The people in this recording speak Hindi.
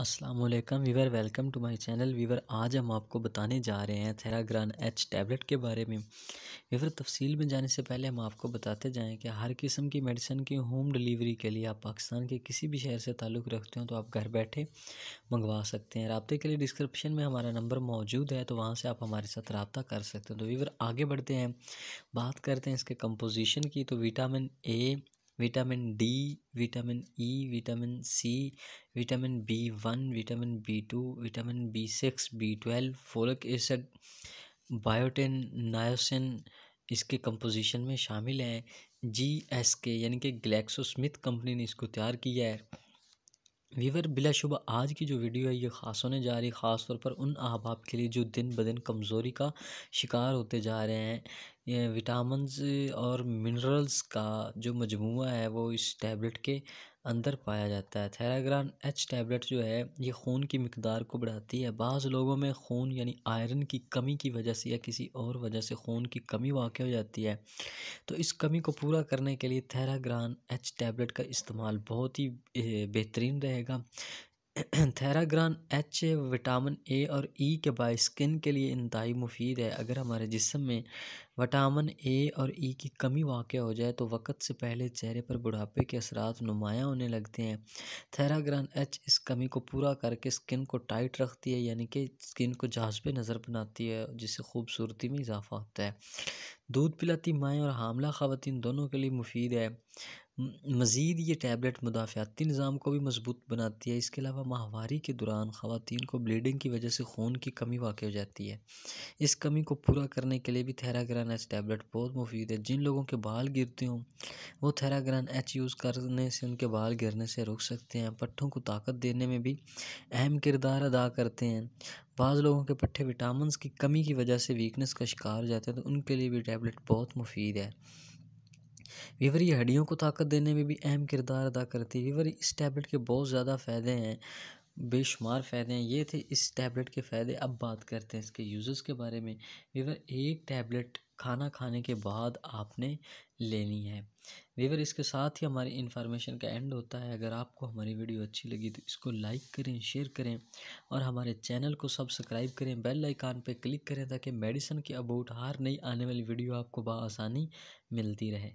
Aslam viewer welcome to my channel viewer आज हम आपको बताने जा रहे हैं थेराग्रान एच टैबलेट के बारे में वीवर तफसील में जाने से पहले हम आपको बताते जाएं कि हर किस्म की मेडिसिन की होम डिलीवरी के लिए आप पाकिस्तान के किसी भी शहर से ताल्लुक़ रखते हो तो आप घर बैठे मंगवा सकते हैं रबते के लिए डिस्क्रिप्शन में हमारा नंबर मौजूद है तो वहाँ से आप हमारे साथ रबता कर सकते हो तो वीवर आगे बढ़ते हैं बात करते हैं इसके कम्पोजिशन की तो vitamin A vitamin D vitamin E vitamin C vitamin B one vitamin B two vitamin B six B twelve folic acid biotin niacin इसके कंपोजिशन में शामिल हैं जी एस के यानी कि ग्लैक्सो स्मिथ कंपनी ने इसको तैयार किया है वीवर बिलाशुबा आज की जो वीडियो है ये ख़ास होने जा रही है ख़ास तौर पर उन अहबाब के लिए जो दिन ब दिन कमज़ोरी का शिकार होते जा रहे हैं ये और मिनरल्स का जो मजमू है वो इस टैबलेट के अंदर पाया जाता है थैराग्रान एच टैबलेट जो है ये खून की मकदार को बढ़ाती है बाज़ लोगों में खून यानी आयरन की कमी की वजह से या किसी और वजह से खून की कमी वाक़ हो जाती है तो इस कमी को पूरा करने के लिए थैराग्रान एच टैबलेट का इस्तेमाल बहुत ही बेहतरीन रहेगा थैराग्रान एच विटामिन ए और ई e के बाय स्किन के लिए इंतई मुफीद है अगर हमारे जिसम में विटामिन ए और ई e की कमी वाक़ हो जाए तो वक़्त से पहले चेहरे पर बुढ़ापे के असरात नुमायाँ होने लगते हैं थेराग्रान एच इस कमी को पूरा करके स्किन को टाइट रखती है यानी कि स्किन को जहाजपे नज़र बनाती है जिससे खूबसूरती में इजाफा होता है दूध पिलाती माएँ और हामला ख़वान दोनों के लिए मुफीद है मज़ीद ये टैबलेट मुदाफ़ियाती निज़ाम को भी मज़बूत बनाती है इसके अलावा माहवारी के दौरान ख़वातीन को ब्लीडिंग की वजह से खून की कमी वाक़ हो जाती है इस कमी को पूरा करने के लिए भी थेराग्रान एच टैबलेट बहुत मुफीद है जिन लोगों के बाल गिरते हों वो थेराग्रान एच यूज़ करने से उनके बाल गिरने से रुक सकते हैं पट्ठों को ताकत देने में भी अहम किरदार अदा करते हैं बाज़ लोगों के पट्ठे विटामिन की कमी की वजह से वीकनेस का शिकार हो जाते हैं तो उनके लिए भी टैबलेट बहुत मुफीद है वीवर ये हड्डियों को ताकत देने में भी अहम किरदार अदा करती है वीवर इस टैबलेट के बहुत ज़्यादा फ़ायदे हैं बेशुमार फ़ायदे हैं ये थे इस टैबलेट के फ़ायदे अब बात करते हैं इसके यूजर्स के बारे में वीवर एक टैबलेट खाना खाने के बाद आपने लेनी है वीवर इसके साथ ही हमारी इन्फॉर्मेशन का एंड होता है अगर आपको हमारी वीडियो अच्छी लगी तो इसको लाइक करें शेयर करें और हमारे चैनल को सब्सक्राइब करें बेल आइकान पर क्लिक करें ताकि मेडिसिन के अबाउट हर नई आने वाली वीडियो आपको बसानी मिलती रहे